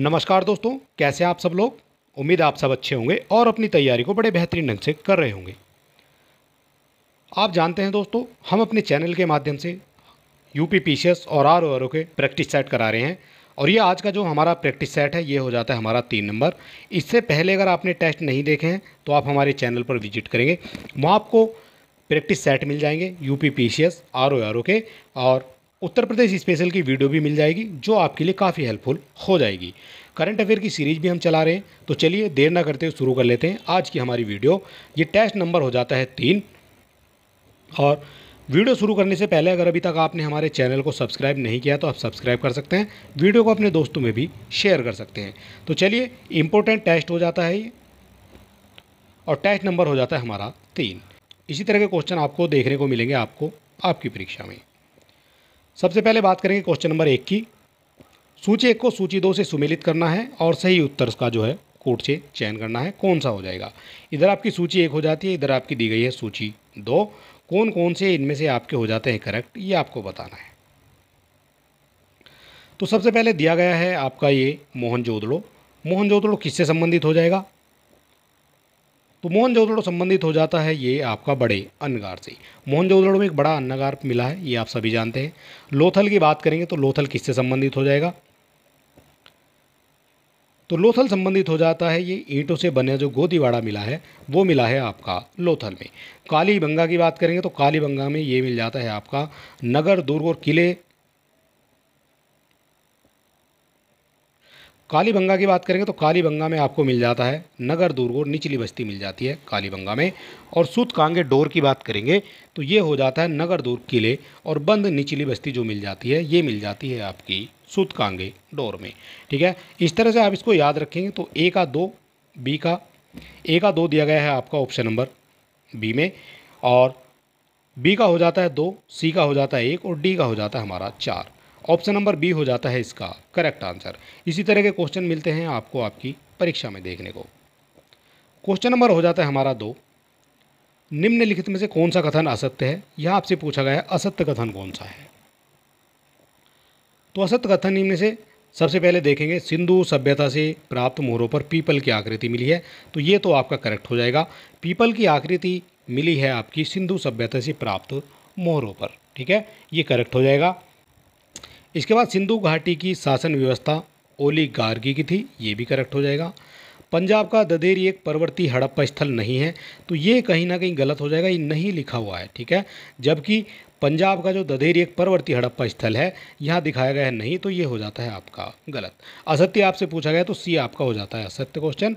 नमस्कार दोस्तों कैसे आप सब लोग उम्मीद आप सब अच्छे होंगे और अपनी तैयारी को बड़े बेहतरीन ढंग से कर रहे होंगे आप जानते हैं दोस्तों हम अपने चैनल के माध्यम से यू पी पी और आर ओ के प्रैक्टिस सेट करा रहे हैं और ये आज का जो हमारा प्रैक्टिस सेट है ये हो जाता है हमारा तीन नंबर इससे पहले अगर आपने टेस्ट नहीं देखे हैं तो आप हमारे चैनल पर विजिट करेंगे वहाँ आपको प्रैक्टिस सेट मिल जाएंगे U P P C S R O R O के और उत्तर प्रदेश स्पेशल की वीडियो भी मिल जाएगी जो आपके लिए काफ़ी हेल्पफुल हो जाएगी करंट अफेयर की सीरीज भी हम चला रहे हैं तो चलिए देर ना करते हुए शुरू कर लेते हैं आज की हमारी वीडियो ये टेस्ट नंबर हो जाता है तीन और वीडियो शुरू करने से पहले अगर अभी तक आपने हमारे चैनल को सब्सक्राइब नहीं किया तो आप सब्सक्राइब कर सकते हैं वीडियो को अपने दोस्तों में भी शेयर कर सकते हैं तो चलिए इम्पोर्टेंट टेस्ट हो जाता है ये और टेस्ट नंबर हो जाता है हमारा तीन इसी तरह के क्वेश्चन आपको देखने को मिलेंगे आपको आपकी परीक्षा में सबसे पहले बात करेंगे क्वेश्चन नंबर एक की सूची एक को सूची दो से सुमेलित करना है और सही उत्तर का जो है कोर्ट से चयन करना है कौन सा हो जाएगा इधर आपकी सूची एक हो जाती है इधर आपकी दी गई है सूची दो कौन कौन से इनमें से आपके हो जाते हैं करेक्ट ये आपको बताना है तो सबसे पहले दिया गया है आपका ये मोहन जोदड़ो मोहन जोदड़ो किससे संबंधित हो जाएगा तो मोहनजोदड़ो संबंधित हो जाता है ये आपका बड़े अन्नगार से मोहनजोदड़ो में एक बड़ा अन्नगार मिला है ये आप सभी जानते हैं लोथल की बात करेंगे तो लोथल किससे संबंधित हो जाएगा तो लोथल संबंधित हो जाता है ये ईंटों से बने जो गोदीवाड़ा मिला है वो मिला है आपका लोथल में काली बंगा की बात करेंगे तो काली बंगा में ये मिल जाता है आपका नगर दुर्ग और किले कालीबंगा की बात करेंगे तो कालीबंगा में आपको मिल जाता है नगर और निचली बस्ती मिल जाती है कालीबंगा में और सुत कांगे डोर की बात करेंगे तो ये हो जाता है नगर दुर्ग किले और बंद निचली बस्ती जो मिल जाती है ये मिल जाती है आपकी सुत कांगे डोर में ठीक है इस तरह से आप इसको याद रखेंगे तो ए का दो बी का ए का दो दिया गया है आपका ऑप्शन नंबर बी में और बी का हो जाता है दो सी का हो जाता है एक और डी का हो जाता है हमारा चार ऑप्शन नंबर बी हो जाता है इसका करेक्ट आंसर इसी तरह के क्वेश्चन मिलते हैं आपको आपकी परीक्षा में देखने को क्वेश्चन नंबर हो जाता है हमारा दो निम्नलिखित में से कौन सा कथन असत्य है यह आपसे पूछा गया है असत्य कथन कौन सा है तो असत्य कथन निम्न से सबसे पहले देखेंगे सिंधु सभ्यता से प्राप्त मोहरों पर पीपल की आकृति मिली है तो ये तो आपका करेक्ट हो जाएगा पीपल की आकृति मिली है आपकी सिंधु सभ्यता से प्राप्त मोहरों पर ठीक है ये करेक्ट हो जाएगा इसके बाद सिंधु घाटी की शासन व्यवस्था ओली गार्गी की थी ये भी करेक्ट हो जाएगा पंजाब का ददेरी एक पर्वती हड़प्पा स्थल नहीं है तो ये कहीं ना कहीं गलत हो जाएगा ये नहीं लिखा हुआ है ठीक है जबकि पंजाब का जो ददेरी एक पर्वती हड़प्पा स्थल है यहाँ दिखाया गया है नहीं तो ये हो जाता है आपका गलत असत्य आपसे पूछा गया तो सी आपका हो जाता है असत्य क्वेश्चन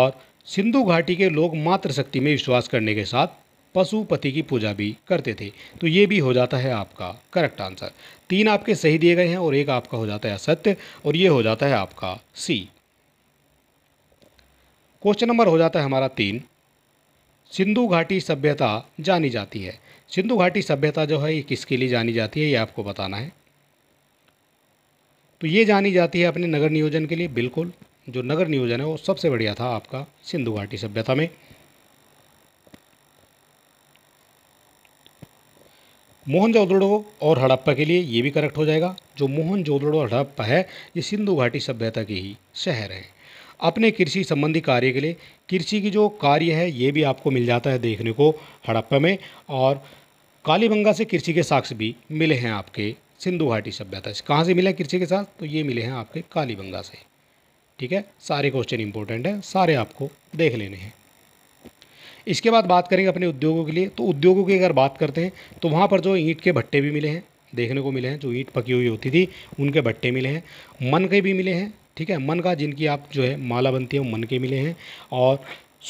और सिंधु घाटी के लोग मातृशक्ति में विश्वास करने के साथ पशुपति की पूजा भी करते थे तो ये भी हो जाता है आपका करेक्ट आंसर तीन आपके सही दिए गए हैं और एक आपका हो जाता है असत्य और ये हो जाता है आपका सी क्वेश्चन नंबर हो जाता है हमारा तीन सिंधु घाटी सभ्यता जानी जाती है सिंधु घाटी सभ्यता जो है ये किसके लिए जानी जाती है ये आपको बताना है तो ये जानी जाती है अपने नगर नियोजन के लिए बिल्कुल जो नगर नियोजन है वो सबसे बढ़िया था आपका सिंधु घाटी सभ्यता में मोहन जोदड़ो और हड़प्पा के लिए ये भी करेक्ट हो जाएगा जो मोहन जोदड़ो और हड़प्पा है ये सिंधु घाटी सभ्यता के ही शहर हैं अपने कृषि संबंधी कार्य के लिए कृषि की जो कार्य है ये भी आपको मिल जाता है देखने को हड़प्पा में और कालीबंगा से कृषि के साक्ष्य भी मिले हैं आपके सिंधु घाटी सभ्यता से कहाँ से मिले कृषि के साथ तो ये मिले हैं आपके कालीबंगा से ठीक है सारे क्वेश्चन इंपॉर्टेंट हैं सारे आपको देख लेने हैं इसके बाद बात करेंगे अपने उद्योगों के लिए तो उद्योगों की अगर बात करते हैं तो वहाँ पर जो ईंट के भट्टे भी मिले हैं देखने को मिले हैं जो ईंट पकी हुई होती थी उनके भट्टे मिले हैं मन के भी मिले हैं ठीक है मन का जिनकी आप जो है माला बनती है वो मन के मिले हैं और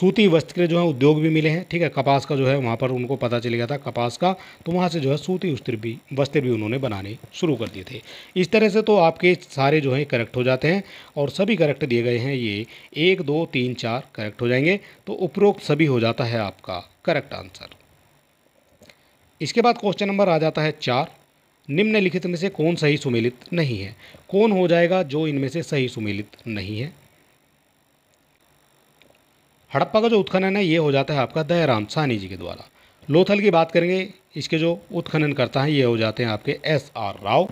सूती वस्त्र के जो है उद्योग भी मिले हैं ठीक है कपास का जो है वहाँ पर उनको पता चल गया था कपास का तो वहाँ से जो है सूती वस्त्र भी वस्त्र भी उन्होंने बनाने शुरू कर दिए थे इस तरह से तो आपके सारे जो है करेक्ट हो जाते हैं और सभी करेक्ट दिए गए हैं ये एक दो तीन चार करेक्ट हो जाएंगे तो उपरोक्त सभी हो जाता है आपका करेक्ट आंसर इसके बाद क्वेश्चन नंबर आ जाता है चार निम्नलिखित में से कौन सही सुमेलित नहीं है कौन हो जाएगा जो इनमें से सही सुमेलित नहीं है हड़प्पा का जो उत्खनन है ये हो जाता है आपका दयाराम सानी जी के द्वारा लोथल की बात करेंगे इसके जो उत्खनन करता है ये हो जाते हैं आपके एस आर राव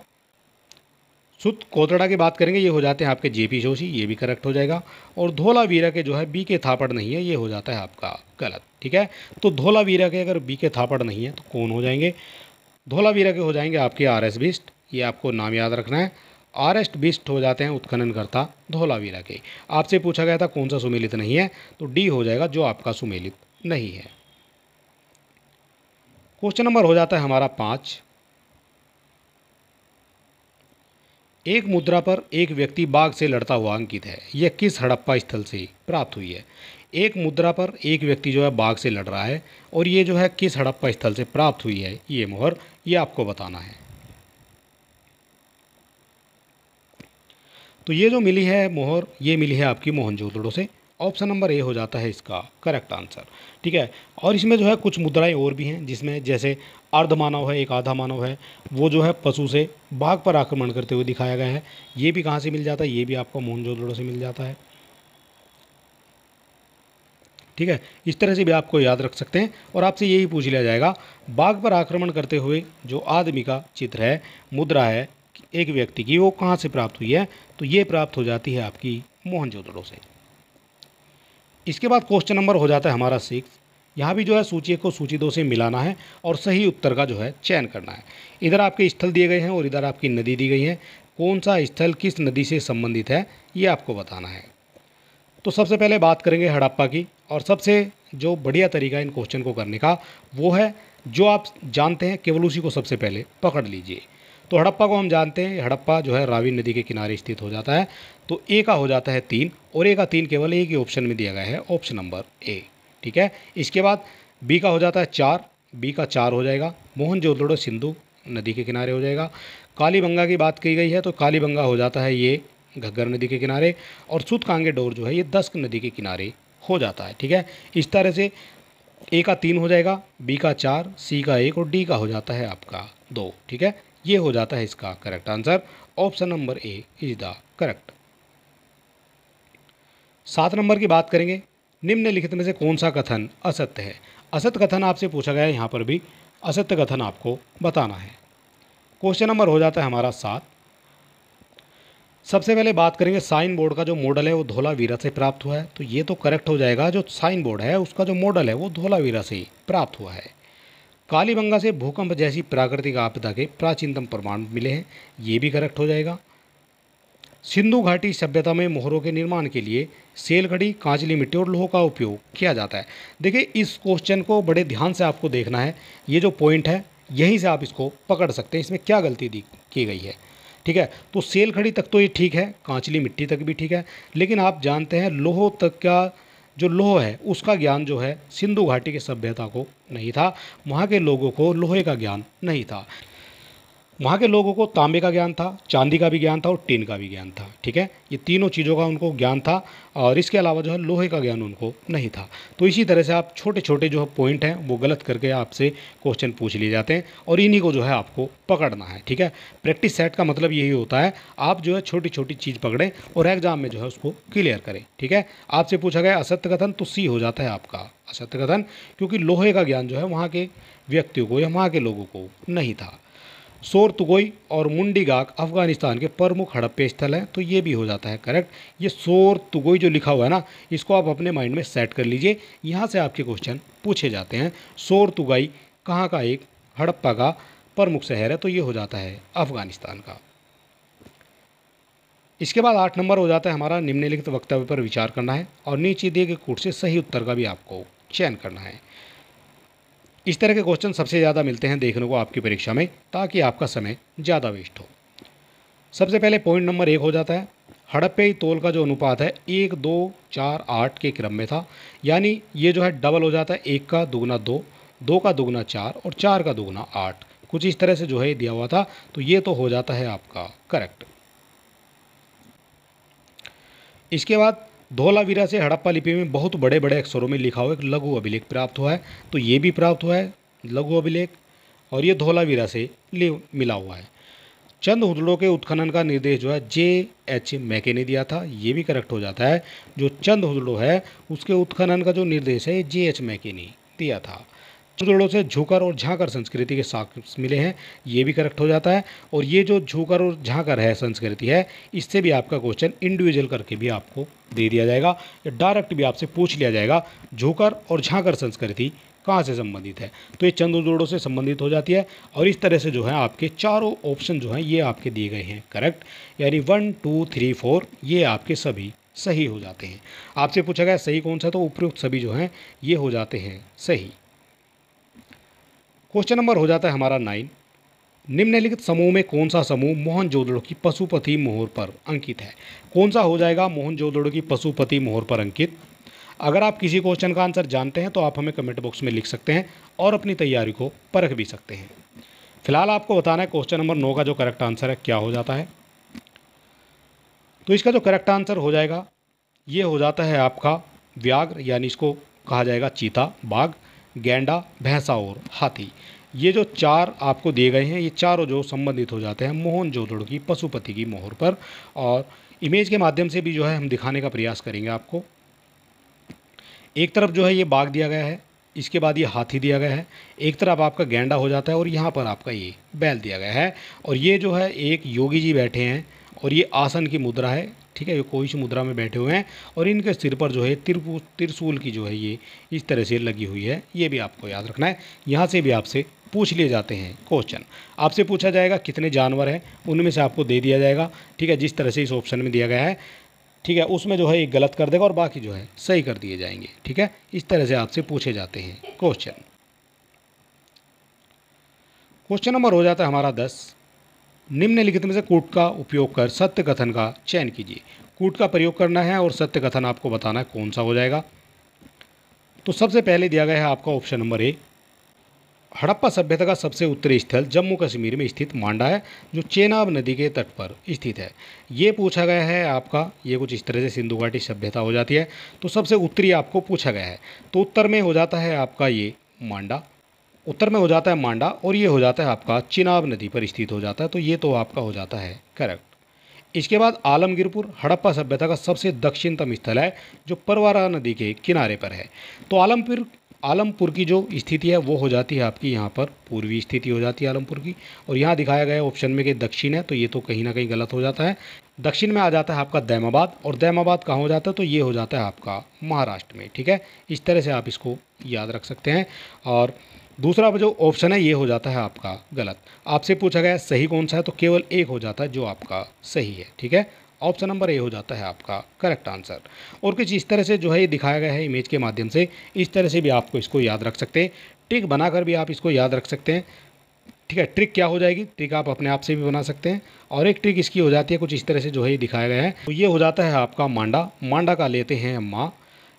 सुत कोतड़ा की बात करेंगे ये हो जाते हैं आपके जे पी जोशी ये भी करेक्ट हो जाएगा और धोला वीरा के जो है बी के थापड़ नहीं है ये हो जाता है आपका गलत ठीक है तो धोला वीरा के अगर बी के थापड़ नहीं है तो कौन हो जाएंगे धोला वीरा के हो जाएंगे आपके आर एस बिस्ट ये आपको नाम याद रखना है आरेस्ट बिस्ट हो जाते हैं उत्खननकर्ता धोलावीरा के आपसे पूछा गया था कौन सा सुमेलित नहीं है तो डी हो जाएगा जो आपका सुमेलित नहीं है क्वेश्चन नंबर हो जाता है हमारा पाँच एक मुद्रा पर एक व्यक्ति बाघ से लड़ता हुआ अंकित है यह किस हड़प्पा स्थल से प्राप्त हुई है एक मुद्रा पर एक व्यक्ति जो है बाघ से लड़ रहा है और ये जो है किस हड़प्पा स्थल से प्राप्त हुई है ये मोहर ये आपको बताना है तो ये जो मिली है मोहर ये मिली है आपकी मोहनजोदड़ो से ऑप्शन नंबर ए हो जाता है इसका करेक्ट आंसर ठीक है और इसमें जो है कुछ मुद्राएं और भी हैं जिसमें जैसे अर्ध मानव है एक आधा मानव है वो जो है पशु से बाघ पर आक्रमण करते हुए दिखाया गया है ये भी कहाँ से मिल जाता है ये भी आपको मोहनजोदड़ो से मिल जाता है ठीक है इस तरह से भी आपको याद रख सकते हैं और आपसे यही पूछ लिया जाएगा बाघ पर आक्रमण करते हुए जो आदमी का चित्र है मुद्रा है एक व्यक्ति की वो कहाँ से प्राप्त हुई है तो ये प्राप्त हो जाती है आपकी मोहनजोदड़ो से इसके बाद क्वेश्चन नंबर हो जाता है हमारा सिक्स यहाँ भी जो है सूची को सूची दो से मिलाना है और सही उत्तर का जो है चयन करना है इधर आपके स्थल दिए गए हैं और इधर आपकी नदी दी गई है कौन सा स्थल किस नदी से संबंधित है ये आपको बताना है तो सबसे पहले बात करेंगे हड़प्पा की और सबसे जो बढ़िया तरीका इन क्वेश्चन को करने का वो है जो आप जानते हैं केवल उसी को सबसे पहले पकड़ लीजिए तो हड़प्पा को हम जानते हैं हड़प्पा जो है रावी नदी के किनारे स्थित हो जाता है तो ए का हो जाता है तीन और ए का तीन केवल एक ही ऑप्शन में दिया गया है ऑप्शन नंबर ए ठीक है इसके बाद बी का हो जाता है चार बी का चार हो जाएगा मोहन सिंधु नदी के किनारे हो जाएगा कालीबंगा की बात की गई है तो कालीबंगा हो जाता है ये घग्गर नदी के किनारे और सुत कांगे डोर जो है ये दस्क नदी के किनारे हो जाता है ठीक है इस तरह से ए का तीन हो जाएगा बी का चार सी का एक और डी का हो जाता है आपका दो ठीक है ये हो जाता है इसका correct answer option number A is the correct सात नंबर की बात करेंगे निम्नलिखित में से कौन सा कथन असत्य है असत्य कथन आपसे पूछा गया है यहाँ पर भी असत्य कथन आपको बताना है क्वेश्चन नंबर हो जाता है हमारा सात सबसे पहले बात करेंगे साइन बोर्ड का जो मॉडल है वो धोला वीरा से प्राप्त हुआ है तो ये तो करेक्ट हो जाएगा जो साइन बोर्ड है उसका जो मॉडल है वो धोला वीरा से ही प्राप्त हुआ है कालीबंगा से भूकंप जैसी प्राकृतिक आपदा के प्राचीनतम प्रमाण मिले हैं ये भी करेक्ट हो जाएगा सिंधु घाटी सभ्यता में मोहरों के निर्माण के लिए सेलगढ़ी कांचली मिट्टी और लोहो का उपयोग किया जाता है देखिए इस क्वेश्चन को बड़े ध्यान से आपको देखना है ये जो पॉइंट है यहीं से आप इसको पकड़ सकते हैं इसमें क्या गलती दी की गई है ठीक है तो सेल तक तो ये ठीक है कांचली मिट्टी तक भी ठीक है लेकिन आप जानते हैं लोहो तक का जो लोह है उसका ज्ञान जो है सिंधु घाटी की सभ्यता को नहीं था वहाँ के लोगों को लोहे का ज्ञान नहीं था वहाँ के लोगों को तांबे का ज्ञान था चांदी का भी ज्ञान था और टीन का भी ज्ञान था ठीक है ये तीनों चीज़ों का उनको ज्ञान था और इसके अलावा जो है लोहे का ज्ञान उनको नहीं था तो इसी तरह से आप छोटे छोटे जो है पॉइंट हैं वो गलत करके आपसे क्वेश्चन पूछ लिए जाते हैं और इन्हीं को जो है आपको पकड़ना है ठीक है प्रैक्टिस सेट का मतलब यही होता है आप जो है छोटी छोटी चीज़ पकड़ें और एग्जाम में जो है उसको क्लियर करें ठीक है आपसे पूछा गया असत्य कथन तो सी हो जाता है आपका असत्य कथन क्योंकि लोहे का ज्ञान जो है वहाँ के व्यक्तियों को या वहाँ के लोगों को नहीं था तुगोई और मुंडीगाक अफगानिस्तान के प्रमुख हड़प्पे स्थल हैं तो ये भी हो जाता है करेक्ट ये तुगोई जो लिखा हुआ है ना इसको आप अपने माइंड में सेट कर लीजिए यहाँ से आपके क्वेश्चन पूछे जाते हैं तुगोई कहाँ का एक हड़प्पा का प्रमुख शहर है तो ये हो जाता है अफगानिस्तान का इसके बाद आठ नंबर हो जाता है हमारा निम्नलिखित वक्तव्य पर विचार करना है और नीचे दिए गए कूट से सही उत्तर का भी आपको चयन करना है इस तरह के क्वेश्चन सबसे ज़्यादा मिलते हैं देखने को आपकी परीक्षा में ताकि आपका समय ज़्यादा वेस्ट हो सबसे पहले पॉइंट नंबर एक हो जाता है हड़प्पे तोल का जो अनुपात है एक दो चार आठ के क्रम में था यानी ये जो है डबल हो जाता है एक का दोगुना दो दो का दोगुना चार और चार का दोगुना आठ कुछ इस तरह से जो है दिया हुआ था तो ये तो हो जाता है आपका करेक्ट इसके बाद धोलावीरा से हड़प्पा लिपि में बहुत बड़े बड़े अक्षरों में लिखा हुआ एक लघु अभिलेख प्राप्त हुआ है तो ये भी प्राप्त हुआ है लघु अभिलेख और ये धोलावीरा से मिला हुआ है चंद हुडलों के उत्खनन का निर्देश जो है जे एच मैके ने दिया था ये भी करेक्ट हो जाता है जो चंद हुडलो है उसके उत्खनन का जो निर्देश है जे एच मैके ने दिया था छत्तीसगढ़ों से झूकर और झाकर संस्कृति के साक्ष मिले हैं ये भी करेक्ट हो जाता है और ये जो झूकर और झाकर है संस्कृति है इससे भी आपका क्वेश्चन इंडिविजुअल करके भी आपको दे दिया जाएगा या डायरेक्ट भी आपसे पूछ लिया जाएगा झूकर और झाकर संस्कृति कहाँ से संबंधित है तो ये चंद जोड़ों से संबंधित हो जाती है और इस तरह से जो है आपके चारों ऑप्शन जो हैं ये आपके दिए गए हैं करेक्ट यानी वन टू थ्री फोर ये आपके सभी सही हो जाते हैं आपसे पूछा गया सही कौन सा तो उपयुक्त सभी जो हैं ये हो जाते हैं सही क्वेश्चन नंबर हो जाता है हमारा नाइन निम्नलिखित समूह में कौन सा समूह मोहन जोदड़ो की पशुपति मोहर पर अंकित है कौन सा हो जाएगा मोहन जोदड़ो की पशुपति मोहर पर अंकित अगर आप किसी क्वेश्चन का आंसर जानते हैं तो आप हमें कमेंट बॉक्स में लिख सकते हैं और अपनी तैयारी को परख भी सकते हैं फिलहाल आपको बताना है क्वेश्चन नंबर नौ का जो करेक्ट आंसर है क्या हो जाता है तो इसका जो करेक्ट आंसर हो जाएगा ये हो जाता है आपका व्याघ्र यानी इसको कहा जाएगा चीता बाघ गेंडा भैंसा और हाथी ये जो चार आपको दिए गए हैं ये चारों जो संबंधित हो जाते हैं मोहन जोदड़ो की पशुपति की मोहर पर और इमेज के माध्यम से भी जो है हम दिखाने का प्रयास करेंगे आपको एक तरफ जो है ये बाघ दिया गया है इसके बाद ये हाथी दिया गया है एक तरफ आपका गेंडा हो जाता है और यहाँ पर आपका ये बैल दिया गया है और ये जो है एक योगी जी बैठे हैं और ये आसन की मुद्रा है ठीक है ये कोई मुद्रा में बैठे हुए हैं और इनके सिर पर जो है त्रिपु त्रिशूल की जो है ये इस तरह से लगी हुई है ये भी आपको याद रखना है यहाँ से भी आपसे पूछ लिए जाते हैं क्वेश्चन आपसे पूछा जाएगा कितने जानवर हैं उनमें से आपको दे दिया जाएगा ठीक है जिस तरह से इस ऑप्शन में दिया गया है ठीक है उसमें जो है एक गलत कर देगा और बाकी जो है सही कर दिए जाएंगे ठीक है इस तरह से आपसे पूछे जाते हैं क्वेश्चन क्वेश्चन नंबर हो जाता है हमारा दस निम्नलिखित में से कूट का उपयोग कर सत्य कथन का चयन कीजिए कूट का प्रयोग करना है और सत्य कथन आपको बताना है कौन सा हो जाएगा तो सबसे पहले दिया गया है आपका ऑप्शन नंबर ए हड़प्पा सभ्यता का सबसे उत्तरी स्थल जम्मू कश्मीर में स्थित मांडा है जो चेनाब नदी के तट पर स्थित है ये पूछा गया है आपका ये कुछ इस तरह से सिंधु घाटी सभ्यता हो जाती है तो सबसे उत्तरी आपको पूछा गया है तो उत्तर में हो जाता है आपका ये मांडा उत्तर में हो जाता है मांडा और ये हो जाता है आपका चिनाब नदी पर स्थित हो जाता है तो ये तो आपका हो जाता है करेक्ट इसके बाद आलमगीरपुर हड़प्पा सभ्यता का सबसे दक्षिणतम स्थल है जो परवारा नदी के किनारे पर है तो आलमपुर आलमपुर की जो स्थिति है वो हो जाती है आपकी यहाँ पर पूर्वी स्थिति हो जाती है आलमपुर की और यहाँ दिखाया गया ऑप्शन में कि दक्षिण है तो ये तो कहीं ना कहीं गलत हो जाता है दक्षिण में आ जाता है आपका दैमाबाद और दैमाबाद कहाँ हो जाता है तो ये हो जाता है आपका महाराष्ट्र में ठीक है इस तरह से आप इसको याद रख सकते हैं और दूसरा जो ऑप्शन है ये हो जाता है आपका गलत आपसे पूछा गया सही कौन सा है तो केवल एक हो जाता है जो आपका सही है ठीक है ऑप्शन नंबर ए हो जाता है आपका करेक्ट आंसर और कुछ इस तरह से जो है ये दिखाया गया है इमेज के माध्यम से इस तरह से भी आपको इसको याद रख सकते हैं ट्रिक बनाकर भी आप इसको याद रख सकते हैं ठीक है ट्रिक क्या हो जाएगी ट्रिक आप अपने आप से भी बना सकते हैं और एक ट्रिक इसकी हो जाती है कुछ इस तरह से जो है ये दिखाया गया है तो ये हो जाता है आपका मांडा मांडा का लेते हैं माँ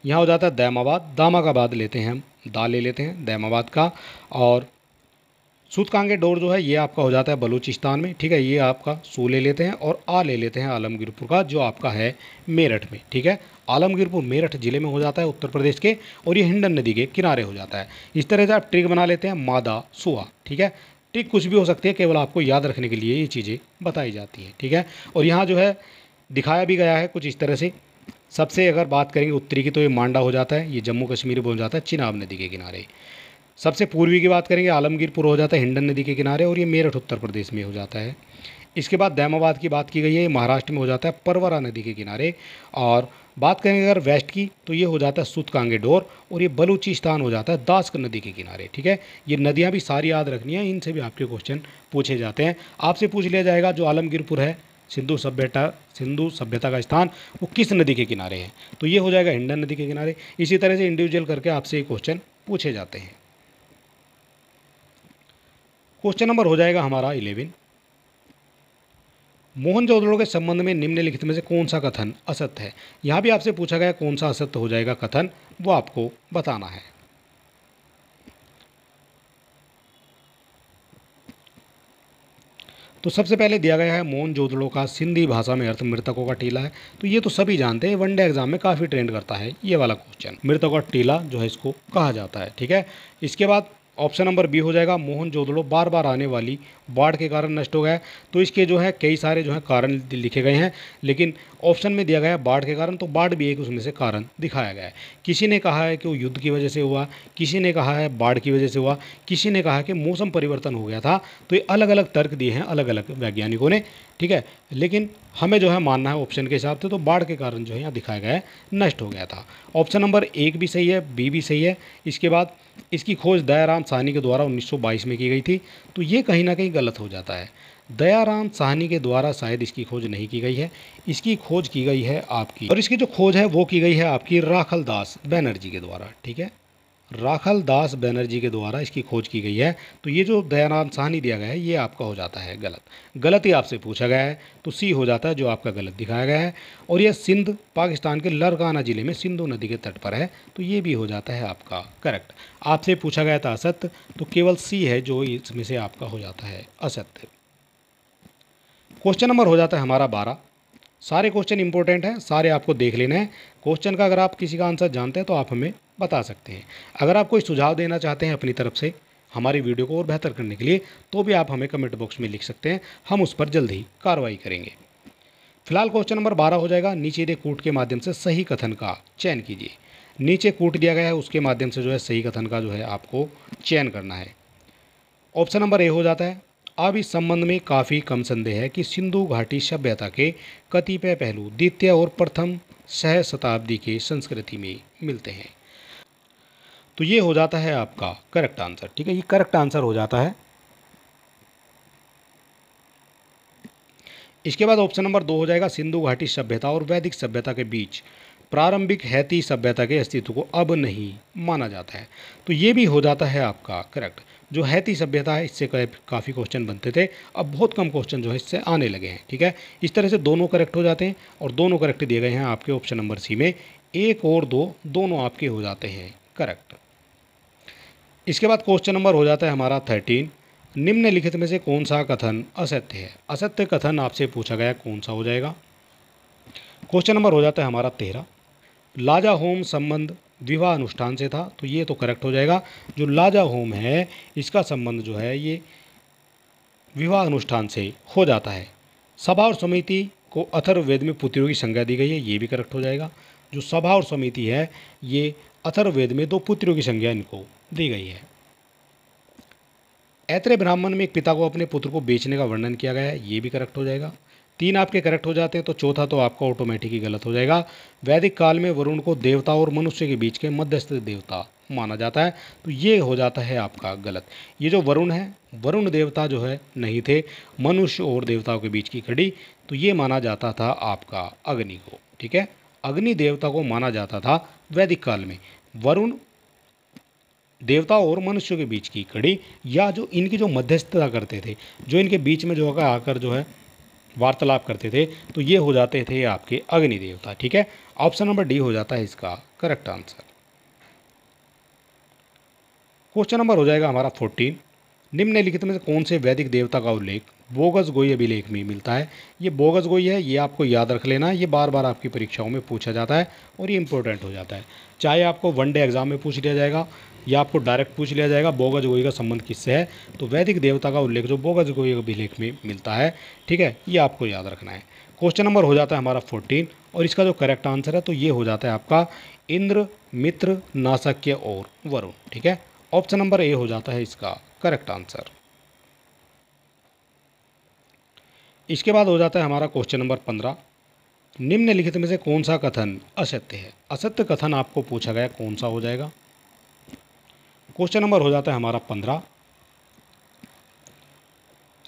यहाँ हो जाता है दैमाबाद दामा का बाद लेते हैं हम दा ले लेते हैं दैमाबाद का और सूतकांगे डोर जो है ये आपका हो जाता है बलूचिस्तान में ठीक है ये आपका सू ले लेते हैं और आ ले लेते हैं आलमगीरपुर का जो आपका है मेरठ में ठीक है आलमगीरपुर मेरठ जिले में हो जाता है उत्तर प्रदेश के और ये हिंडन नदी के किनारे हो जाता है इस तरह से आप ट्रिक बना लेते हैं मादा सुआ ठीक है ट्रिक कुछ भी हो सकती है केवल आपको याद रखने के लिए ये चीज़ें बताई जाती हैं ठीक है और यहाँ जो है दिखाया भी गया है कुछ इस तरह से सबसे अगर बात करेंगे उत्तरी की तो ये मांडा हो जाता है ये जम्मू कश्मीर में हो जाता है चिनाब नदी के किनारे सबसे पूर्वी की बात करेंगे आलमगीरपुर हो जाता है हिंडन नदी के किनारे और ये मेरठ उत्तर प्रदेश में हो जाता है इसके बाद दैमाबाद की बात की गई है ये महाराष्ट्र में हो जाता है परवरा नदी के किनारे और बात करेंगे अगर वेस्ट की तो ये हो जाता है सुतकांगे डोर और ये बलूचिस्तान हो जाता है दासक नदी के किनारे ठीक है ये नदियाँ भी सारी याद रखनी है इनसे भी आपके क्वेश्चन पूछे जाते हैं आपसे पूछ लिया जाएगा जो आलमगीरपुर है सिंधु सभ्यता सिंधु सभ्यता का स्थान वो किस नदी के किनारे है तो ये हो जाएगा हिंडन नदी के किनारे इसी तरह से इंडिविजुअल करके आपसे ये क्वेश्चन पूछे जाते हैं क्वेश्चन नंबर हो जाएगा हमारा इलेवन मोहन जोदड़ो के संबंध में निम्नलिखित में से कौन सा कथन असत्य है यहाँ भी आपसे पूछा गया कौन सा असत्य हो जाएगा कथन वो आपको बताना है तो सबसे पहले दिया गया है मोन जोदड़ो का सिंधी भाषा में अर्थ मृतकों का टीला है तो ये तो सभी जानते हैं वनडे एग्जाम में काफ़ी ट्रेंड करता है ये वाला क्वेश्चन मृतकों का टीला जो है इसको कहा जाता है ठीक है इसके बाद ऑप्शन नंबर बी हो जाएगा मोहन जोदड़ो बार बार आने वाली बाढ़ के कारण नष्ट हो गया है तो इसके जो है कई सारे जो है कारण लिखे गए हैं लेकिन ऑप्शन में दिया गया है बाढ़ के कारण तो बाढ़ भी एक उसमें से कारण दिखाया गया है किसी ने कहा है कि वो युद्ध की वजह से हुआ किसी ने कहा है बाढ़ की वजह से हुआ किसी ने कहा कि मौसम परिवर्तन हो गया था तो ये अलग अलग तर्क दिए हैं अलग अलग वैज्ञानिकों ने ठीक है लेकिन हमें जो है मानना है ऑप्शन के हिसाब से तो बाढ़ के कारण जो है यहाँ दिखाया गया है नष्ट हो गया था ऑप्शन नंबर एक भी सही है बी भी सही है इसके बाद इसकी खोज दयाराम साहनी के द्वारा 1922 में की गई थी तो ये कहीं ना कहीं गलत हो जाता है दयाराम साहनी के द्वारा शायद इसकी खोज नहीं की गई है इसकी खोज की गई है आपकी और इसकी जो खोज है वो की गई है आपकी राखल दास बैनर्जी के द्वारा ठीक है राखल दास बैनर्जी के द्वारा इसकी खोज की गई है तो ये जो दयानाम साहनी दिया गया है ये आपका हो जाता है गलत गलत ही आपसे पूछा गया है तो सी हो जाता है जो आपका गलत दिखाया गया है और यह सिंध पाकिस्तान के लरकाना ज़िले में सिंधु नदी के तट पर है तो ये भी हो जाता है आपका करेक्ट आपसे पूछा गया था असत्य तो केवल सी है जो इसमें से आपका हो जाता है असत्य क्वेश्चन नंबर हो जाता है हमारा बारह सारे क्वेश्चन इंपॉर्टेंट हैं सारे आपको देख लेने हैं क्वेश्चन का अगर आप किसी का आंसर जानते हैं तो आप हमें बता सकते हैं अगर आप कोई सुझाव देना चाहते हैं अपनी तरफ से हमारी वीडियो को और बेहतर करने के लिए तो भी आप हमें कमेंट बॉक्स में लिख सकते हैं हम उस पर जल्द ही कार्रवाई करेंगे फिलहाल क्वेश्चन नंबर बारह हो जाएगा नीचे दे कूट के माध्यम से सही कथन का चयन कीजिए नीचे कूट दिया गया है उसके माध्यम से जो है सही कथन का जो है आपको चयन करना है ऑप्शन नंबर ए हो जाता है अब इस संबंध में काफ़ी कम संदेह है कि सिंधु घाटी सभ्यता के कतिपय पहलू द्वितीय और प्रथम सह शताब्दी के संस्कृति में मिलते हैं तो ये हो जाता है आपका करेक्ट आंसर ठीक है ये करेक्ट आंसर हो जाता है इसके बाद ऑप्शन नंबर दो हो जाएगा सिंधु घाटी सभ्यता और वैदिक सभ्यता के बीच प्रारंभिक हैती सभ्यता के अस्तित्व को अब नहीं माना जाता है तो ये भी हो जाता है आपका करेक्ट जो हैती सभ्यता है इससे काफ़ी क्वेश्चन बनते थे अब बहुत कम क्वेश्चन जो है इससे आने लगे हैं ठीक है इस तरह से दोनों करेक्ट हो जाते हैं और दोनों करेक्ट दिए गए हैं आपके ऑप्शन नंबर सी में एक और दो दोनों आपके हो जाते हैं करेक्ट इसके बाद क्वेश्चन नंबर हो जाता है हमारा थर्टीन निम्नलिखित में से कौन सा कथन असत्य है असत्य कथन आपसे पूछा गया कौन सा हो जाएगा क्वेश्चन नंबर हो जाता है हमारा तेरह लाजा होम संबंध विवाह अनुष्ठान से था तो ये तो करेक्ट हो जाएगा जो लाजा होम है इसका संबंध जो है ये विवाह अनुष्ठान से हो जाता है सभा और समिति को अथर्ववेद में पुत्रियों की संज्ञा दी गई है ये भी करेक्ट हो जाएगा जो सभा और समिति है ये अथर्ववेद में दो पुत्रियों की संज्ञा इनको दी गई है ऐत्रे ब्राह्मण में एक पिता को अपने पुत्र को बेचने का वर्णन किया गया है ये भी करेक्ट हो जाएगा तीन आपके करेक्ट हो जाते हैं तो चौथा तो आपका ऑटोमेटिक ही गलत हो जाएगा वैदिक काल में वरुण को देवता और मनुष्य के बीच के मध्यस्थ देवता माना जाता है तो ये हो जाता है आपका गलत ये जो वरुण है वरुण देवता जो है नहीं थे मनुष्य और देवताओं के बीच की खड़ी तो ये माना जाता था आपका अग्नि को ठीक है अग्नि देवता को माना जाता था वैदिक काल में वरुण देवता और मनुष्यों के बीच की कड़ी या जो इनकी जो मध्यस्थता करते थे जो इनके बीच में जो है आकर जो है वार्तालाप करते थे तो ये हो जाते थे आपके अग्नि देवता ठीक है ऑप्शन नंबर डी हो जाता है इसका करेक्ट आंसर क्वेश्चन नंबर हो जाएगा हमारा फोर्टीन निम्नलिखित में से कौन से वैदिक देवता का उल्लेख बोगस गोई अभिलेख में मिलता है ये बोगस गोई है ये आपको याद रख लेना ये बार बार आपकी परीक्षाओं में पूछा जाता है और ये इंपॉर्टेंट हो जाता है चाहे आपको वनडे एग्जाम में पूछ लिया जाएगा या आपको डायरेक्ट पूछ लिया जाएगा बोगज गोई का संबंध किससे है तो वैदिक देवता का उल्लेख जो बोगज गोई अभिलेख में मिलता है ठीक है ये आपको याद रखना है क्वेश्चन नंबर हो जाता है हमारा फोर्टीन और इसका जो करेक्ट आंसर है तो ये हो जाता है आपका इंद्र मित्र नासक्य और वरुण ठीक है ऑप्शन नंबर ए हो जाता है इसका करेक्ट आंसर इसके बाद हो जाता है हमारा क्वेश्चन नंबर पंद्रह निम्नलिखित में से कौन सा कथन असत्य है असत्य कथन आपको पूछा गया कौन सा हो जाएगा क्वेश्चन नंबर हो जाता है हमारा पंद्रह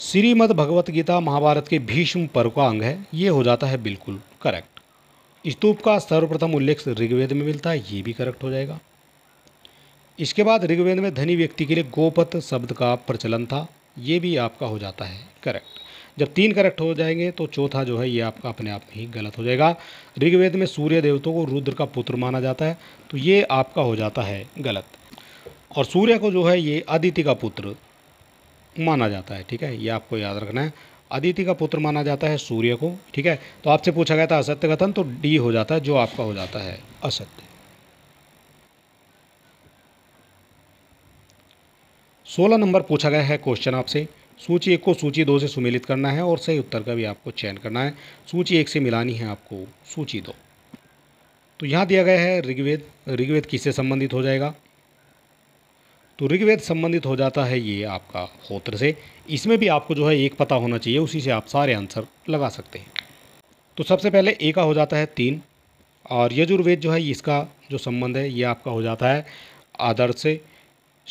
श्रीमद भगवत गीता महाभारत के भीष्म पर्व का अंग है ये हो जाता है बिल्कुल करेक्ट स्तूप का सर्वप्रथम उल्लेख ऋग्वेद में मिलता है ये भी करेक्ट हो जाएगा इसके बाद ऋग्वेद में धनी व्यक्ति के लिए गोपत शब्द का प्रचलन था ये भी आपका हो जाता है करेक्ट जब तीन करेक्ट हो जाएंगे तो चौथा जो है ये आपका अपने आप ही गलत हो जाएगा ऋग्वेद में सूर्य देवतों को रुद्र का पुत्र माना जाता है तो ये आपका हो जाता है गलत और सूर्य को जो है ये अदिति का पुत्र माना जाता है ठीक है ये आपको याद रखना है अदिति का पुत्र माना जाता है सूर्य को ठीक है तो आपसे पूछा गया था असत्य कथन तो डी हो जाता है जो आपका हो जाता है असत्य सोलह नंबर पूछा गया है क्वेश्चन आपसे सूची एक को सूची दो से सुमिलित करना है और सही उत्तर का भी आपको चयन करना है सूची एक से मिलानी है आपको सूची दो तो यहाँ दिया गया है ऋग्वेद ऋग्वेद किससे संबंधित हो जाएगा तो ऋग्वेद संबंधित हो जाता है ये आपका होत्र से इसमें भी आपको जो है एक पता होना चाहिए उसी से आप सारे आंसर लगा सकते हैं तो सबसे पहले ए का हो जाता है तीन और यजुर्वेद जो है इसका जो संबंध है ये आपका हो जाता है आदर्श से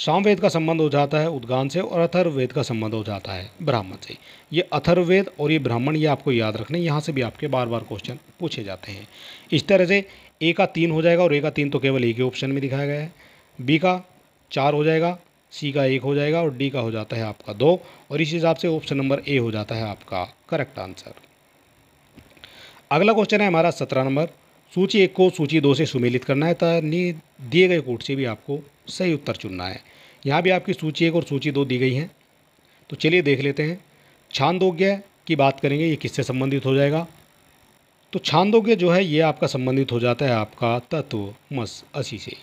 सामवेद का संबंध हो जाता है उद्गान से और अथर्ववेद का संबंध हो जाता है ब्राह्मण से ये अथर्ववेद और ये ब्राह्मण ये आपको याद रखने यहाँ से भी आपके बार बार क्वेश्चन पूछे जाते हैं इस तरह से ए का तीन हो जाएगा और ए का तीन तो केवल एक ही ऑप्शन में दिखाया गया है बी का चार हो जाएगा सी का एक हो जाएगा और डी का हो जाता है आपका दो और इस हिसाब से ऑप्शन नंबर ए हो जाता है आपका करेक्ट आंसर अगला क्वेश्चन है हमारा सत्रह नंबर सूची एक को सूची दो से सुमेलित करना है तो दिए गए कोट से भी आपको सही उत्तर चुनना है यहाँ भी आपकी सूची एक और सूची दो दी गई हैं तो चलिए देख लेते हैं छांदोग्य की बात करेंगे ये किससे संबंधित हो जाएगा तो छांदोग्य जो है ये आपका संबंधित हो जाता है आपका तत्व मस असी से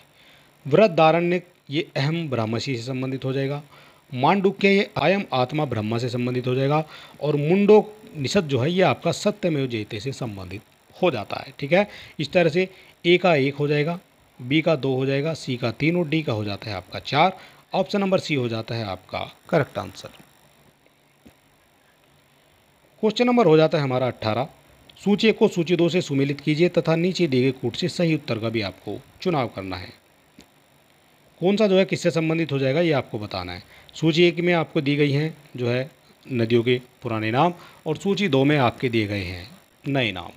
व्रत दारण्य ये अहम ब्राह्मसी से संबंधित हो जाएगा मांडुक्य ये आयम आत्मा ब्रह्मा से संबंधित हो जाएगा और मुंडो निषद जो है ये आपका सत्यमेव जयते से संबंधित हो जाता है ठीक है इस तरह से एकाएक हो जाएगा बी का दो हो जाएगा सी का तीन और डी का हो जाता है आपका चार ऑप्शन नंबर सी हो जाता है आपका करेक्ट आंसर क्वेश्चन नंबर हो जाता है हमारा अट्ठारह सूची एक को सूची दो से सुमेलित कीजिए तथा नीचे दिए गए कूट से सही उत्तर का भी आपको चुनाव करना है कौन सा जो है किससे संबंधित हो जाएगा ये आपको बताना है सूची एक में आपको दी गई हैं जो है नदियों के पुराने नाम और सूची दो में आपके दिए गए हैं नए नाम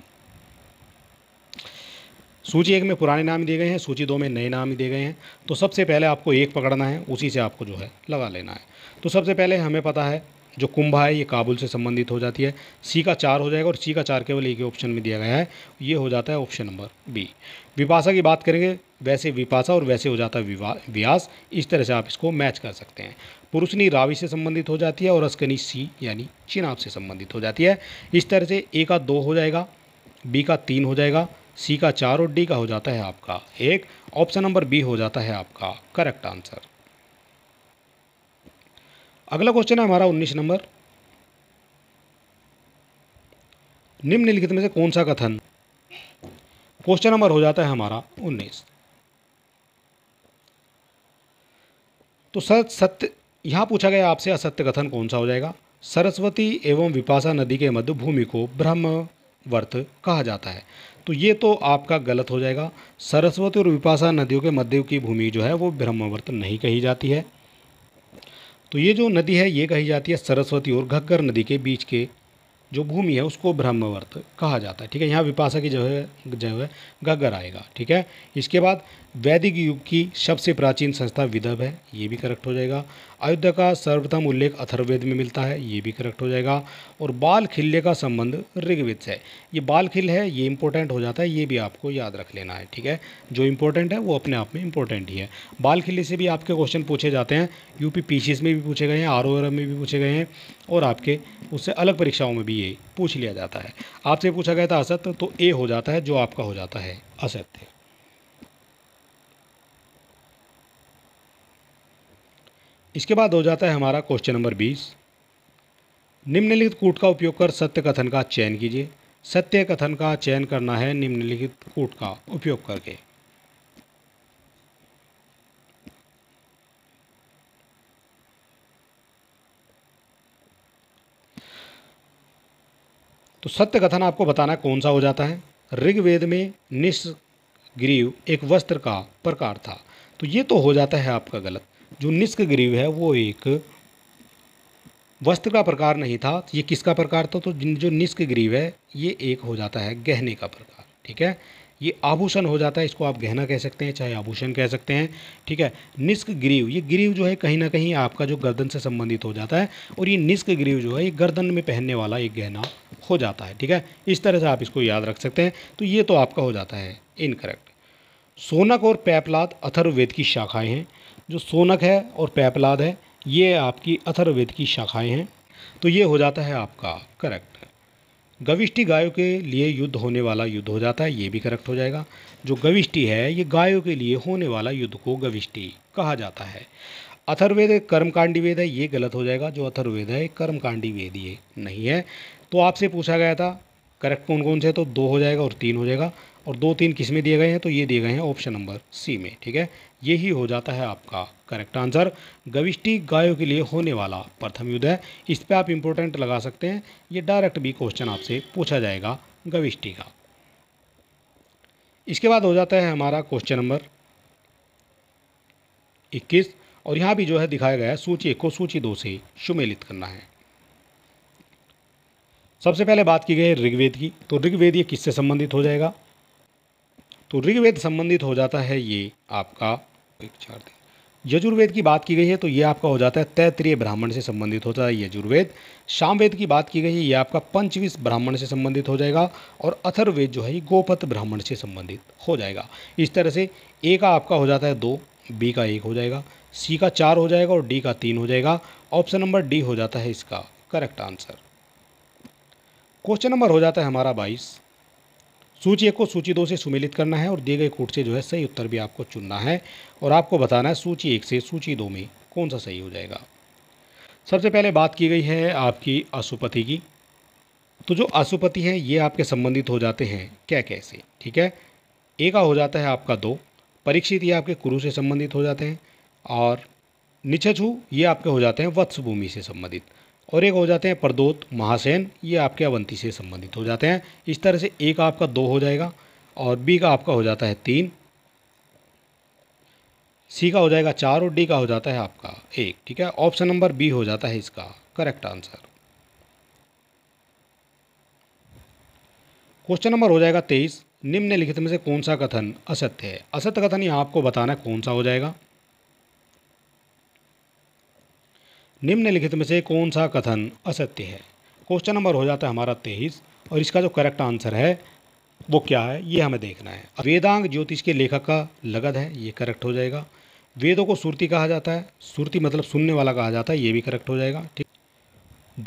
सूची एक में पुराने नाम दिए गए हैं सूची दो में नए नाम दिए गए हैं तो सबसे पहले आपको एक पकड़ना है उसी से आपको जो है लगा लेना है तो सबसे पहले हमें पता है जो कुंभा है ये काबुल से संबंधित हो जाती है सी का चार हो जाएगा और सी का चार केवल एक ऑप्शन में दिया गया है ये हो जाता है ऑप्शन नंबर बी विपासा की बात करेंगे वैसे विपासा और वैसे हो जाता है व्यास इस तरह से आप इसको मैच कर सकते हैं पुरुषनी रावि से संबंधित हो जाती है और अस्कनी सी यानी चिनाब से संबंधित हो जाती है इस तरह से ए का दो हो जाएगा बी का तीन हो जाएगा सी का चार और डी का हो जाता है आपका एक ऑप्शन नंबर बी हो जाता है आपका करेक्ट आंसर अगला क्वेश्चन है हमारा उन्नीस नंबर निम्नलिखित में से कौन सा कथन क्वेश्चन नंबर हो जाता है हमारा उन्नीस तो सर सत्य यहां पूछा गया आपसे असत्य कथन कौन सा हो जाएगा सरस्वती एवं विपाशा नदी के मध्य भूमि को ब्रह्मवर्त कहा जाता है तो ये तो आपका गलत हो जाएगा सरस्वती और विपाशा नदियों के मध्य की भूमि जो है वो ब्रह्मवर्त नहीं कही जाती है तो ये जो नदी है ये कही जाती है सरस्वती और घग्गर नदी के बीच के जो भूमि है उसको ब्रह्मवर्त कहा जाता है ठीक है यहाँ विपाशा की जगह जगह घग्गर आएगा ठीक है इसके बाद वैदिक युग की सबसे प्राचीन संस्था विदर्भ है ये भी करेक्ट हो जाएगा अयोध्या का सर्वप्रथम उल्लेख अथर्ववेद में मिलता है ये भी करेक्ट हो जाएगा और बाल खिल्ले का संबंध ऋग्वेद से है ये बाल खिल है ये इंपॉर्टेंट हो जाता है ये भी आपको याद रख लेना है ठीक है जो इंपॉर्टेंट है वो अपने आप में इंपॉर्टेंट ही है बाल खिल्ले से भी आपके क्वेश्चन पूछे जाते हैं यूपी पी में भी पूछे गए हैं आर में भी पूछे गए हैं और आपके उससे अलग परीक्षाओं में भी ये पूछ लिया जाता है आपसे पूछा गया था असत्य तो ए हो जाता है जो आपका हो जाता है असत्य इसके बाद हो जाता है हमारा क्वेश्चन नंबर बीस निम्नलिखित कूट का उपयोग कर सत्य कथन का चयन कीजिए सत्य कथन का चयन करना है निम्नलिखित कूट का उपयोग करके तो सत्य कथन आपको बताना कौन सा हो जाता है ऋग्वेद में निष्ग्रीव एक वस्त्र का प्रकार था तो ये तो हो जाता है आपका गलत जो निष्क ग्रीव है वो एक वस्त्र का प्रकार नहीं था ये किसका प्रकार था तो जो निष्क ग्रीव है ये एक हो जाता है गहने का प्रकार ठीक है ये आभूषण हो जाता है इसको आप गहना कह सकते हैं चाहे आभूषण कह सकते हैं ठीक है निष्क ग्रीव ये ग्रीव जो है कहीं ना कहीं आपका जो गर्दन से संबंधित हो जाता है और ये निष्क ग्रीव जो है ये गर्दन में पहनने वाला एक गहना हो जाता है ठीक है इस तरह से आप इसको याद रख सकते हैं तो ये तो आपका हो जाता है इनकरेक्ट सोनक और पैपलात अथर्ववेद की शाखाएँ हैं जो सोनक है और पैपलाद है ये आपकी अथर्वेद की शाखाएं हैं तो ये हो जाता है आपका करेक्ट गविष्टि गायों के लिए युद्ध होने वाला युद्ध हो जाता है ये भी करेक्ट हो जाएगा जो गविष्टि है ये गायों के लिए होने वाला युद्ध को गविष्टि कहा जाता है अथर्वेद एक कर्मकांडी वेद है ये गलत हो जाएगा जो अथर्वेद है एक कर्मकांडी वेद ये नहीं है तो आपसे पूछा गया था करेक्ट कौन कौन से तो दो हो जाएगा और तीन हो जाएगा और दो तीन किस्में दिए गए हैं तो ये दिए गए हैं ऑप्शन नंबर सी में ठीक है यही हो जाता है आपका करेक्ट आंसर गविष्टी गायों के लिए होने वाला प्रथम युद्ध है इस पर आप इम्पोर्टेंट लगा सकते हैं ये डायरेक्ट भी क्वेश्चन आपसे पूछा जाएगा गविष्टि का इसके बाद हो जाता है हमारा क्वेश्चन नंबर इक्कीस और यहाँ भी जो है दिखाया गया है सूची एक को सूची दो से सुमेलित करना है सबसे पहले बात की गई ऋग्वेद की तो ऋग्वेद ये किससे संबंधित हो जाएगा तो ऋग्वेद संबंधित हो जाता है ये आपका एक चार यजुर्वेद की बात की गई है तो ये आपका हो जाता है तैतृय ब्राह्मण से संबंधित होता है यजुर्वेद शामवेद की बात की गई है ये आपका पंचविश ब्राह्मण से संबंधित हो जाएगा और अथर्वेद जो है गोपत ब्राह्मण से संबंधित हो जाएगा इस तरह से ए का आपका हो जाता है दो बी का एक हो जाएगा सी का चार हो जाएगा और डी का तीन हो जाएगा ऑप्शन नंबर डी हो जाता है इसका करेक्ट आंसर क्वेश्चन नंबर हो जाता है हमारा बाईस सूची एक को सूची दो से सुमेलित करना है और दिए गए कोट से जो है सही उत्तर भी आपको चुनना है और आपको बताना है सूची एक से सूची दो में कौन सा सही हो जाएगा सबसे पहले बात की गई है आपकी अशुपति की तो जो अशुपति है ये आपके संबंधित हो जाते हैं क्या कैसे ठीक है एक हो जाता है आपका दो परीक्षित ये आपके कुरु से संबंधित हो जाते हैं और निचछू ये आपके हो जाते हैं वत्स भूमि से संबंधित और एक हो जाते हैं प्रदोत महासेन ये आपके अवंती से संबंधित हो जाते हैं इस तरह से एक का आपका दो हो जाएगा और बी का आपका हो जाता है तीन सी का हो जाएगा चार और डी का हो जाता है आपका एक ठीक है ऑप्शन नंबर बी हो जाता है इसका करेक्ट आंसर क्वेश्चन नंबर हो जाएगा तेईस निम्नलिखित में से कौन सा कथन असत्य है असत्य कथन यहाँ आपको बताना है कौन सा हो जाएगा निम्नलिखित में से कौन सा कथन असत्य है क्वेश्चन नंबर हो जाता है हमारा तेईस और इसका जो करेक्ट आंसर है वो क्या है ये हमें देखना है वेदांग ज्योतिष के लेखक का लगद है ये करेक्ट हो जाएगा वेदों को सुरती कहा जाता है सुरती मतलब सुनने वाला कहा जाता है ये भी करेक्ट हो जाएगा ठीक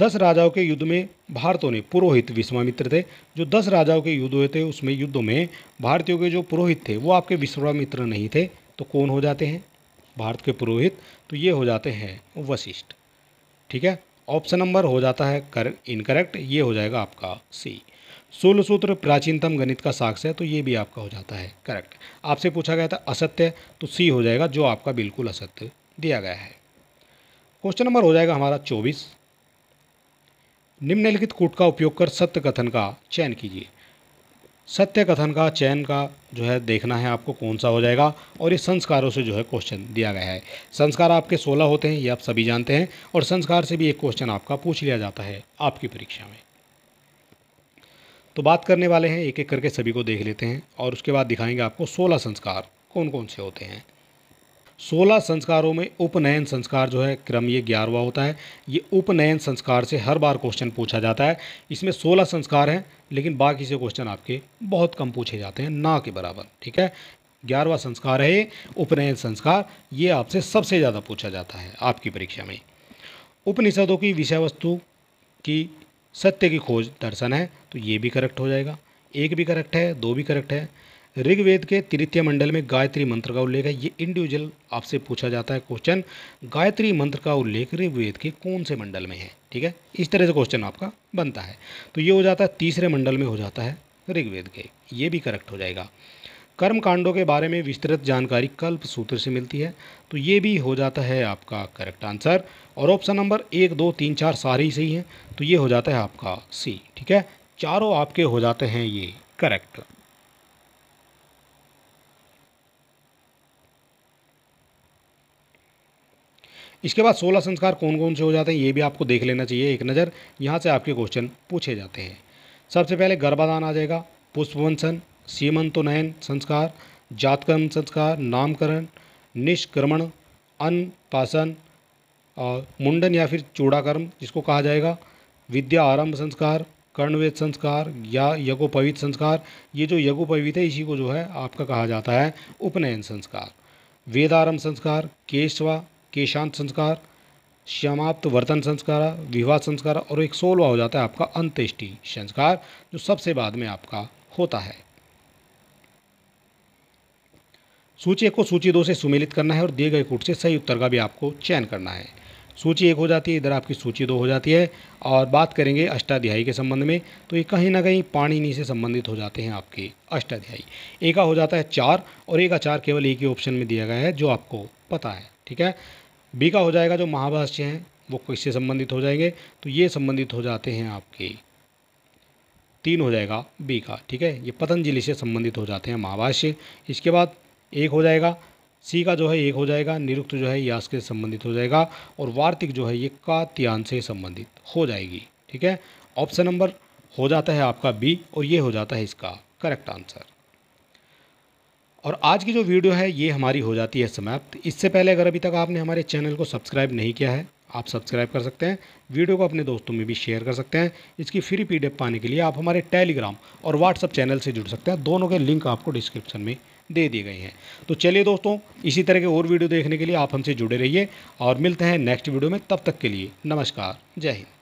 दस राजाओं के युद्ध में भारतों ने पुरोहित विश्वामित्र थे जो दस राजाओं के युद्ध हुए थे उसमें युद्धों में भारतीयों के जो पुरोहित थे वो आपके विश्वामित्र नहीं थे तो कौन हो जाते हैं भारत के पुरोहित तो ये हो जाते हैं वशिष्ठ ठीक है ऑप्शन नंबर हो जाता है कर इनकरेक्ट ये हो जाएगा आपका सी सोलह सूत्र प्राचीनतम गणित का साक्ष है तो ये भी आपका हो जाता है करेक्ट आपसे पूछा गया था असत्य तो सी हो जाएगा जो आपका बिल्कुल असत्य दिया गया है क्वेश्चन नंबर हो जाएगा हमारा चौबीस निम्नलिखित कूट का उपयोग कर सत्य कथन का चयन कीजिए सत्य कथन का चयन का जो है देखना है आपको कौन सा हो जाएगा और ये संस्कारों से जो है क्वेश्चन दिया गया है संस्कार आपके सोलह होते हैं ये आप सभी जानते हैं और संस्कार से भी एक क्वेश्चन आपका पूछ लिया जाता है आपकी परीक्षा में तो बात करने वाले हैं एक एक करके सभी को देख लेते हैं और उसके बाद दिखाएंगे आपको सोलह संस्कार कौन कौन से होते हैं सोलह संस्कारों में उपनयन संस्कार जो है क्रम ये ग्यारहवा होता है ये उपनयन संस्कार से हर बार क्वेश्चन पूछा जाता है इसमें सोलह संस्कार हैं लेकिन बाकी से क्वेश्चन आपके बहुत कम पूछे जाते हैं ना के बराबर ठीक है ग्यारहवा संस्कार है उपनयन संस्कार ये आपसे सबसे ज़्यादा पूछा जाता है आपकी परीक्षा में उपनिषदों की विषय वस्तु की सत्य की खोज दर्शन है तो ये भी करेक्ट हो जाएगा एक भी करेक्ट है दो भी करेक्ट है ऋग्वेद के तृतीय मंडल में गायत्री मंत्र का उल्लेख है ये इंडिविजुअल आपसे पूछा जाता है क्वेश्चन गायत्री मंत्र का उल्लेख ऋग्वेद के कौन से मंडल में है ठीक है इस तरह से क्वेश्चन आपका बनता है तो ये हो जाता है तीसरे मंडल में हो जाता है ऋग्वेद के ये भी करेक्ट हो जाएगा कर्म कांडों के बारे में विस्तृत जानकारी कल्प सूत्र से मिलती है तो ये भी हो जाता है आपका करेक्ट आंसर और ऑप्शन नंबर एक दो तीन चार सारे ही सही हैं तो ये हो जाता है आपका सी ठीक है चारों आपके हो जाते हैं ये करेक्ट इसके बाद सोलह संस्कार कौन कौन से हो जाते हैं ये भी आपको देख लेना चाहिए एक नज़र यहाँ से आपके क्वेश्चन पूछे जाते हैं सबसे पहले गर्भाधान आ जाएगा पुष्पवंशन सीमंतोनयन संस्कार जातकर्म संस्कार नामकरण निष्क्रमण अन्नपाशन और मुंडन या फिर चूड़ाकर्म जिसको कहा जाएगा विद्या आरंभ संस्कार कर्णवेद संस्कार या यज्ञोपवीत संस्कार ये जो यज्ञोपवीत है इसी को जो है आपका कहा जाता है उपनयन संस्कार वेदारंभ संस्कार केशवा केशांत संस्कार समाप्त वर्तन संस्कार विवाह संस्कार और एक सोलवा हो जाता है आपका अंत्येष्टि संस्कार जो सबसे बाद में आपका होता है सूची एक को सूची दो से सुमेलित करना है और दिए गए कूट से सही उत्तर का भी आपको चयन करना है सूची एक हो जाती है इधर आपकी सूची दो हो जाती है और बात करेंगे अष्टाध्यायी के संबंध में तो ये कहीं ना कहीं पाणिनी से संबंधित हो जाते हैं आपके अष्टाध्यायी एका हो जाता है चार और एक चार केवल एक ही ऑप्शन में दिया गया है जो आपको पता है ठीक है बी का हो जाएगा जो महाभाष्य हैं वो किससे संबंधित हो जाएंगे तो ये संबंधित हो जाते हैं आपके तीन हो जाएगा बी का ठीक है ये पतंजलि से संबंधित हो जाते हैं महाभाष्य इसके बाद एक हो जाएगा सी का जो है एक हो जाएगा निरुक्त जो है यास के संबंधित हो जाएगा और वार्तिक जो है ये कात्यान से संबंधित हो जाएगी ठीक है ऑप्शन नंबर हो जाता है आपका बी और ये हो जाता है इसका करेक्ट आंसर और आज की जो वीडियो है ये हमारी हो जाती है समाप्त इससे पहले अगर अभी तक आपने हमारे चैनल को सब्सक्राइब नहीं किया है आप सब्सक्राइब कर सकते हैं वीडियो को अपने दोस्तों में भी शेयर कर सकते हैं इसकी फ्री पी पाने के लिए आप हमारे टेलीग्राम और व्हाट्सअप चैनल से जुड़ सकते हैं दोनों के लिंक आपको डिस्क्रिप्शन में दे दिए गए हैं तो चलिए दोस्तों इसी तरह के और वीडियो देखने के लिए आप हमसे जुड़े रहिए और मिलते हैं नेक्स्ट वीडियो में तब तक के लिए नमस्कार जय हिंद